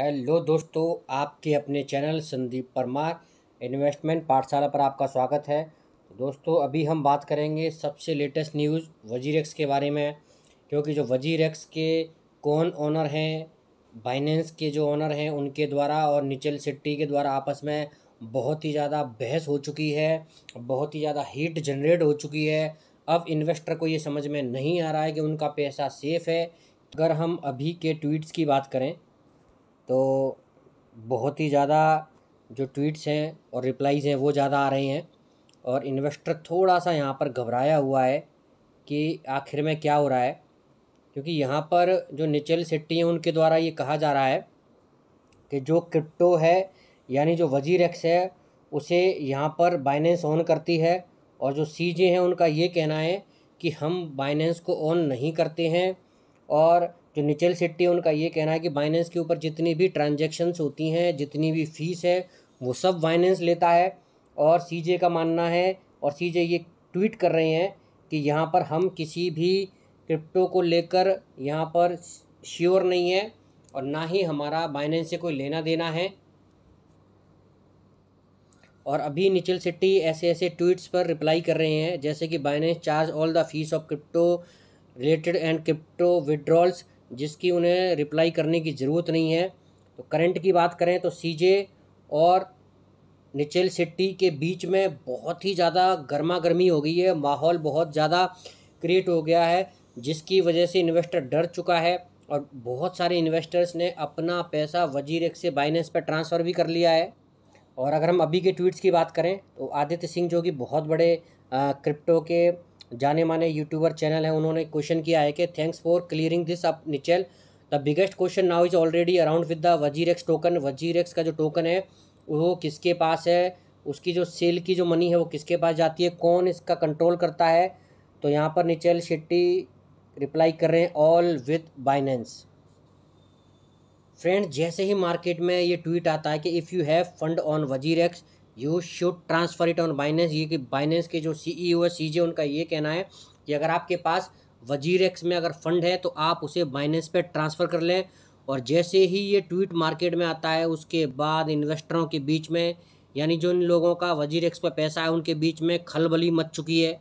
hello दोस्तों आपके अपने चैनल संदीप परमार इन्वेस्टमेंट पाठशाला पर आपका स्वागत है तो दोस्तों अभी हम बात करेंगे सबसे लेटेस्ट न्यूज़ वजीर एक्स के बारे में क्योंकि जो वजीर एक्स के कौन ओनर हैं बाइनेंस के जो ओनर हैं उनके द्वारा और निचल सिट्टी के द्वारा आपस में बहुत ही ज़्यादा बहस हो चुकी है बहुत ही ज़्यादा हीट जनरेट हो चुकी है अब इन्वेस्टर को ये समझ में नहीं आ रहा है कि उनका पैसा सेफ़ है अगर हम अभी के ट्वीट्स की बात करें तो बहुत ही ज़्यादा जो ट्वीट्स हैं और रिप्लाइज़ हैं वो ज़्यादा आ रहे हैं और इन्वेस्टर थोड़ा सा यहाँ पर घबराया हुआ है कि आखिर में क्या हो रहा है क्योंकि यहाँ पर जो निचल सेट्टी हैं उनके द्वारा ये कहा जा रहा है कि जो क्रिप्टो है यानी जो वजीर एक्स है उसे यहाँ पर बाइनेंस ऑन करती है और जो सी जे हैं उनका ये कहना है कि हम बाइनेंस को ऑन नहीं करते हैं और जो निचल शेट्टी है उनका ये कहना है कि बाइनेंस के ऊपर जितनी भी ट्रांजेक्शन्स होती हैं जितनी भी फीस है वो सब बाइनेंस लेता है और सी का मानना है और सी ये ट्वीट कर रहे हैं कि यहाँ पर हम किसी भी क्रिप्टो को लेकर यहाँ पर श्योर नहीं है और ना ही हमारा बाइनेंस से कोई लेना देना है और अभी निचल सिट्टी ऐसे ऐसे ट्वीट्स पर रिप्लाई कर रहे हैं जैसे कि Binance charge all the fees of crypto related and crypto withdrawals जिसकी उन्हें रिप्लाई करने की ज़रूरत नहीं है तो करंट की बात करें तो सीजे और निचेल सिटी के बीच में बहुत ही ज़्यादा गर्मा गर्मी हो गई है माहौल बहुत ज़्यादा क्रिएट हो गया है जिसकी वजह से इन्वेस्टर डर चुका है और बहुत सारे इन्वेस्टर्स ने अपना पैसा वजीर एक से बाइनेंस पर ट्रांसफ़र भी कर लिया है और अगर हम अभी के ट्वीट्स की बात करें तो आदित्य सिंह जो कि बहुत बड़े क्रिप्टो के जाने माने यूट्यूबर चैनल है उन्होंने क्वेश्चन किया है कि thanks for clearing this up निचल the biggest question now is already around with the WazirX token WazirX का जो टोकन है वो किसके पास है उसकी जो सेल की जो मनी है वो किसके पास जाती है कौन इसका कंट्रोल करता है तो यहाँ पर निचल शेट्टी रिप्लाई कर रहे हैं ऑल विथ बाइनेंस फ्रेंड जैसे ही मार्केट में ये ट्वीट आता है कि if you have fund on Wazir X you should transfer it on Binance ये कि बाइनेंस के जो सी ई ओ है सी जे उनका ये कहना है कि अगर आपके पास वजीर एक्स में अगर फंड है तो आप उसे बाइनेंस पे ट्रांसफ़र कर लें और जैसे ही ये ट्वीट मार्केट में आता है उसके बाद इन्वेस्टरों के बीच में यानी जो इन लोगों का वजीर एक्स पर पैसा है उनके बीच में खलबली मच चुकी है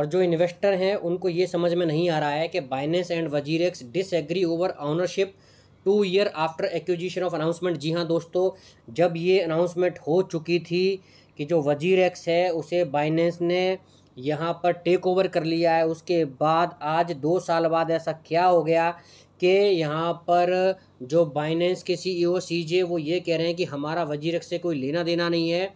और जो इन्वेस्टर हैं उनको ये समझ में नहीं आ रहा है कि Binance and Wazir X disagree over ownership two year after acquisition of announcement जी हाँ दोस्तों जब ये अनाउंसमेंट हो चुकी थी कि जो वजीर एक्स है उसे बाइनेंस ने यहाँ पर टेक ओवर कर लिया है उसके बाद आज दो साल बाद ऐसा क्या हो गया कि यहाँ पर जो बाइनेंस के सीईओ सीजे e वो ये कह रहे हैं कि हमारा वजीर एक्स से कोई लेना देना नहीं है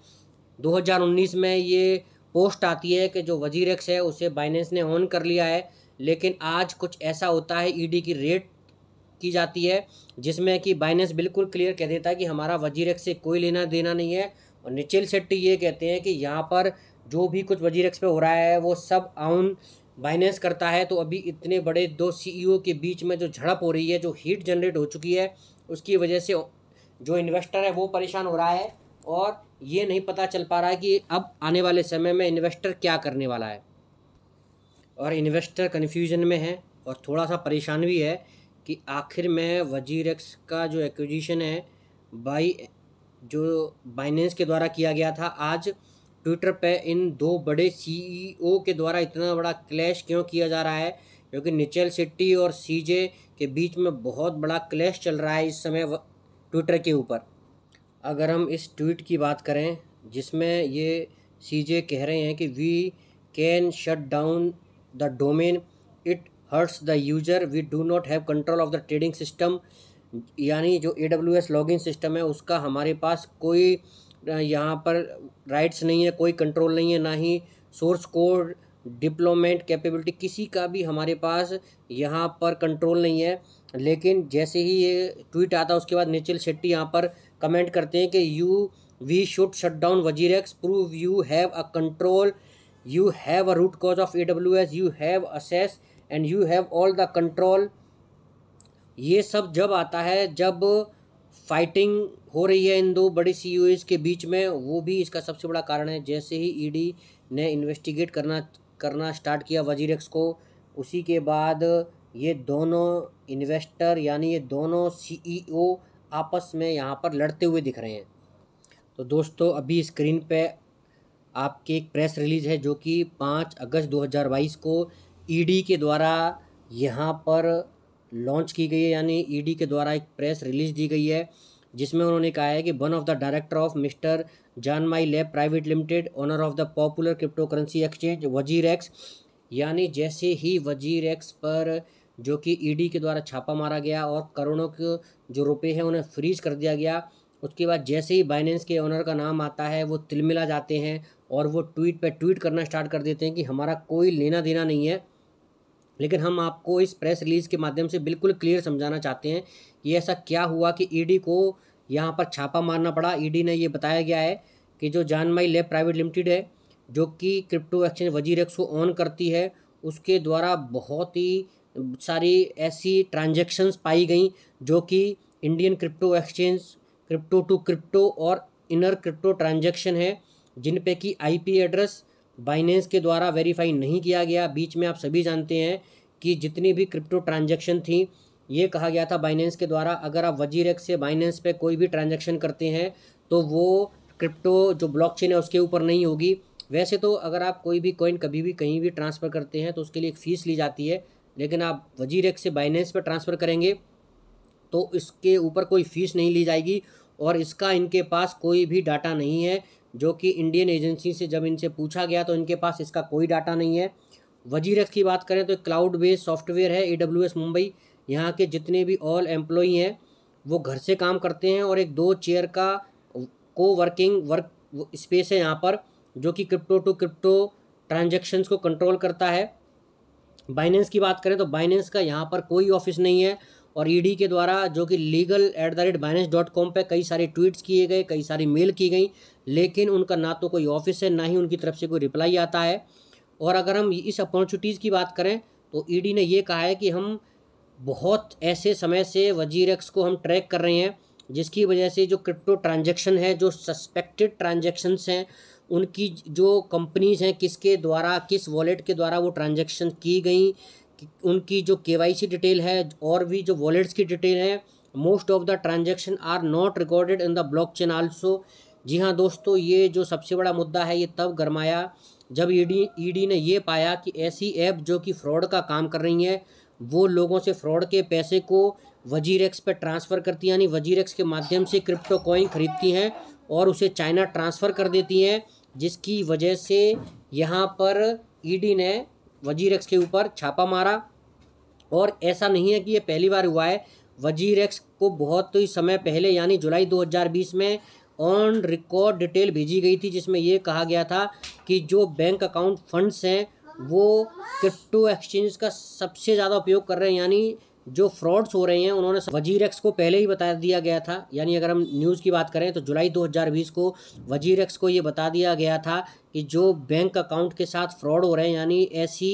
2019 में ये पोस्ट आती है कि जो वजीर एक्स है उसे बाइनेंस ने ऑन कर लिया है लेकिन आज कुछ ऐसा होता है ईडी e की रेट की जाती है जिसमें कि बाइनेंस बिल्कुल क्लियर कह देता है कि हमारा वजीर से कोई लेना देना नहीं है और निचिल शेट्टी ये कहते हैं कि यहाँ पर जो भी कुछ वजीर पे हो रहा है वो सब आउन बाइनेंस करता है तो अभी इतने बड़े दो सी e के बीच में जो झड़प हो रही है जो हीट जनरेट हो चुकी है उसकी वजह से जो इन्वेस्टर है वो परेशान हो रहा है और ये नहीं पता चल पा रहा है कि अब आने वाले समय में इन्वेस्टर क्या करने वाला है और इन्वेस्टर कन्फ्यूजन में है और थोड़ा सा परेशान भी है कि आखिर में वजीरक्स का जो एक्विजिशन है बाई जो बाइनेंस के द्वारा किया गया था आज ट्विटर पे इन दो बड़े सीईओ e के द्वारा इतना बड़ा क्लैश क्यों किया जा रहा है क्योंकि निचल सिट्टी और सीजे के बीच में बहुत बड़ा क्लैश चल रहा है इस समय ट्विटर के ऊपर अगर हम इस ट्वीट की बात करें जिसमें ये सीजे कह रहे हैं कि we can shut down the domain it hurts the user we do not have control of the trading system यानी जो A W S login system है उसका हमारे पास कोई यहाँ पर राइट्स नहीं है कोई कंट्रोल नहीं है ना ही सोर्स कोड डिप्लोमेंट कैपेबिलिटी किसी का भी हमारे पास यहाँ पर कंट्रोल नहीं है लेकिन जैसे ही ये ट्वीट आता है उसके बाद निचिल शेट्टी यहाँ पर कमेंट करते हैं कि you we should shut down Wazir X prove you have a control you have a root cause of A W S you have access and you have all the control ये सब जब आता है जब फाइटिंग हो रही है इन दो बड़ी सी e के बीच में वो भी इसका सबसे बड़ा कारण है जैसे ही ईडी e ने इन्वेस्टिगेट करना करना स्टार्ट किया एक्स को उसी के बाद ये दोनों इन्वेस्टर यानी ये दोनों सीईओ e आपस में यहाँ पर लड़ते हुए दिख रहे हैं तो दोस्तों अभी स्क्रीन पे आपकी एक प्रेस रिलीज़ है जो कि पाँच अगस्त 2022 को ईडी e के द्वारा यहाँ पर लॉन्च की गई है यानी ईडी e के द्वारा एक प्रेस रिलीज दी गई है जिसमें उन्होंने कहा है कि one of the director of mister Zanmai lab private limited owner of the popular crypto currency exchange Wazir X यानी जैसे ही वजीर एक्स पर जो कि ईडी e के द्वारा छापा मारा गया और करोड़ों के जो रुपए हैं उन्हें फ्रीज कर दिया गया उसके बाद जैसे ही बाइनेंस के ओनर का नाम आता है वो तिलमिला जाते हैं और वो ट्वीट पर ट्वीट करना स्टार्ट कर देते हैं कि हमारा कोई लेना देना नहीं है लेकिन हम आपको इस प्रेस रिलीज़ के माध्यम से बिल्कुल क्लियर समझाना चाहते हैं कि ऐसा क्या हुआ कि ईडी को यहाँ पर छापा मारना पड़ा ईडी ने ये बताया गया है कि जो जानमाई लैब प्राइवेट लिमिटेड है जो कि क्रिप्टो एक्सचेंज वजीर एक्स को ऑन करती है उसके द्वारा बहुत ही सारी ऐसी ट्रांजेक्शन्स पाई गई जो कि Indian crypto exchange crypto to crypto और इनर क्रिप्टो ट्रांजेक्शन है जिन पे कि आईपी एड्रेस बाइनेंस के द्वारा वेरीफाई नहीं किया गया बीच में आप सभी जानते हैं कि जितनी भी क्रिप्टो ट्रांजेक्शन थी ये कहा गया था बाइनेंस के द्वारा अगर आप वजीरेक से बाइनेंस पे कोई भी ट्रांजेक्शन करते हैं तो वो क्रिप्टो जो ब्लॉकचेन है उसके ऊपर नहीं होगी वैसे तो अगर आप कोई भी कॉइन कभी भी कहीं भी ट्रांसफ़र करते हैं तो उसके लिए एक फ़ीस ली जाती है लेकिन आप वजीरेक से बाइनेंस पर ट्रांसफ़र करेंगे तो इसके ऊपर कोई फ़ीस नहीं ली जाएगी और इसका इनके पास कोई भी डाटा नहीं है जो कि इंडियन एजेंसी से जब इनसे पूछा गया तो इनके पास इसका कोई डाटा नहीं है वजीरस की बात करें तो क्लाउड बेस्ड सॉफ्टवेयर है ए मुंबई यहाँ के जितने भी ऑल एम्प्लॉई हैं वो घर से काम करते हैं और एक दो चेयर का को वर्किंग वर्क स्पेस है यहाँ पर जो कि क्रिप्टो टू क्रिप्टो ट्रांजेक्शन्स को कंट्रोल करता है बाइनेंस की बात करें तो बाइनेंस का यहाँ पर कोई ऑफिस नहीं है और ईडी e के द्वारा जो कि legal at the rate Binance dot com पर कई सारे ट्वीट्स किए गए कई सारी मेल की गई लेकिन उनका ना तो कोई ऑफिस है ना ही उनकी तरफ से कोई रिप्लाई आता है और अगर हम इस अपॉर्चुनिटीज़ की बात करें तो ईडी ने ये कहा है कि हम बहुत ऐसे समय से वजीरक्स को हम ट्रैक कर रहे हैं जिसकी वजह से जो क्रिप्टो ट्रांजेक्शन है जो सस्पेक्टेड ट्रांजेक्शन्स हैं उनकी जो कंपनीज़ हैं किसके द्वारा किस वॉलेट के द्वारा वो ट्रांजेक्शन की गई उनकी जो के डिटेल है और भी जो वॉलेट्स की डिटेल है most of the transaction are not recorded in the blockchain also जी हाँ दोस्तों ये जो सबसे बड़ा मुद्दा है ये तब गरमाया जब ईडी ईडी ने ये पाया कि ऐसी ऐप जो कि फ्रॉड का काम कर रही हैं वो लोगों से फ्रॉड के पैसे को एक्स पर ट्रांसफ़र करती हैं यानी एक्स के माध्यम से क्रिप्टो कॉइन खरीदती हैं और उसे चाइना ट्रांसफ़र कर देती हैं जिसकी वजह से यहाँ पर ईडी ने एक्स के ऊपर छापा मारा और ऐसा नहीं है कि ये पहली बार हुआ है एक्स को बहुत ही समय पहले यानी जुलाई 2020 में ऑन रिकॉर्ड डिटेल भेजी गई थी जिसमें यह कहा गया था कि जो बैंक अकाउंट फंड्स हैं वो क्रिप्टो एक्सचेंज का सबसे ज़्यादा उपयोग कर रहे हैं यानी जो फ्रॉड्स हो रहे हैं उन्होंने एक्स को पहले ही बता दिया गया था यानी अगर हम न्यूज़ की बात करें तो जुलाई 2020 को एक्स को ये बता दिया गया था कि जो बैंक अकाउंट के साथ फ्रॉड हो रहे हैं यानी ऐसी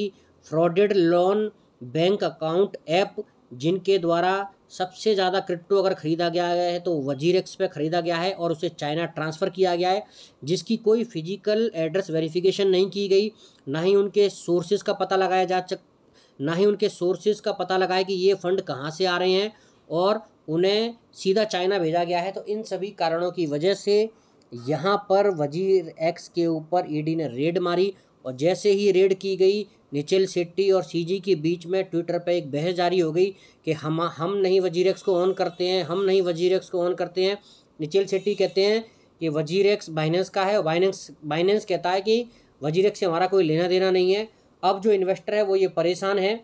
frauded loan bank account app जिनके द्वारा सबसे ज़्यादा क्रिप्टो अगर ख़रीदा गया है तो वजीर एक्स पर ख़रीदा गया है और उसे चाइना ट्रांसफ़र किया गया है जिसकी कोई फिजिकल एड्रेस वेरिफिकेशन नहीं की गई ना ही उनके सोर्सेज का पता लगाया जा सक ना ही उनके सोर्सेज का पता लगाया कि ये फ़ंड कहाँ से आ रहे हैं और उन्हें सीधा चाइना भेजा गया है तो इन सभी कारणों की वजह से यहाँ पर वजीर एक्स के ऊपर ईडी e ने रेड मारी और जैसे ही रेड की गई निचिल सेट्टी और सीजी के बीच में ट्विटर पर एक बहस जारी हो गई कि हम हम नहीं वजीर को ऑन करते हैं हम नहीं वजीर को ऑन करते हैं निचिल सेट्टी कहते हैं कि वजीर एक्स बाइनेंस का है बाइनेंस बाइनेंस कहता है कि वजीर से हमारा कोई लेना देना नहीं है अब जो इन्वेस्टर है वो ये परेशान है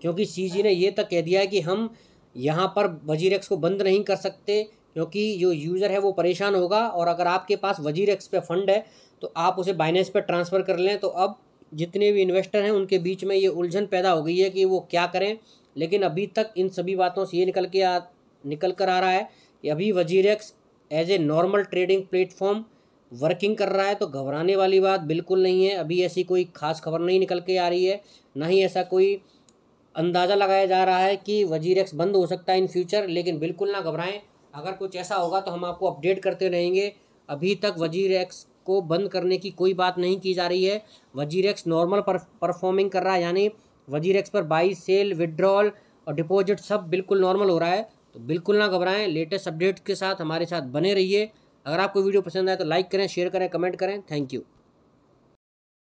क्योंकि सी ने ये तक कह दिया है कि हम यहाँ पर वजीर को बंद नहीं कर सकते क्योंकि जो यूज़र है वो परेशान होगा और अगर आपके पास वजीर पे फंड है तो आप उसे बाइनेंस पर ट्रांसफ़र कर लें तो अब जितने भी इन्वेस्टर हैं उनके बीच में ये उलझन पैदा हो गई है कि वो क्या करें लेकिन अभी तक इन सभी बातों से ये निकल के आ निकल कर आ रहा है कि अभी X as a normal trading platform working कर रहा है तो घबराने वाली बात बिल्कुल नहीं है अभी ऐसी कोई खास खबर नहीं निकल के आ रही है ना ही ऐसा कोई अंदाज़ा लगाया जा रहा है कि एक्स बंद हो सकता है इन फ्यूचर लेकिन बिल्कुल ना घबराएं अगर कुछ ऐसा होगा तो हम आपको अपडेट करते रहेंगे अभी तक वजीर एक्स को बंद करने की कोई बात नहीं की जा रही है वजीरेक्स नॉर्मल परफॉर्मिंग कर रहा है यानी वजीरेक्स पर बाई सेल विड्रॉल और डिपॉजिट सब बिल्कुल नॉर्मल हो रहा है तो बिल्कुल ना घबराएं लेटेस्ट अपडेट्स के साथ हमारे साथ बने रहिए अगर आपको वीडियो पसंद आए तो लाइक करें शेयर करें कमेंट करें थैंक यू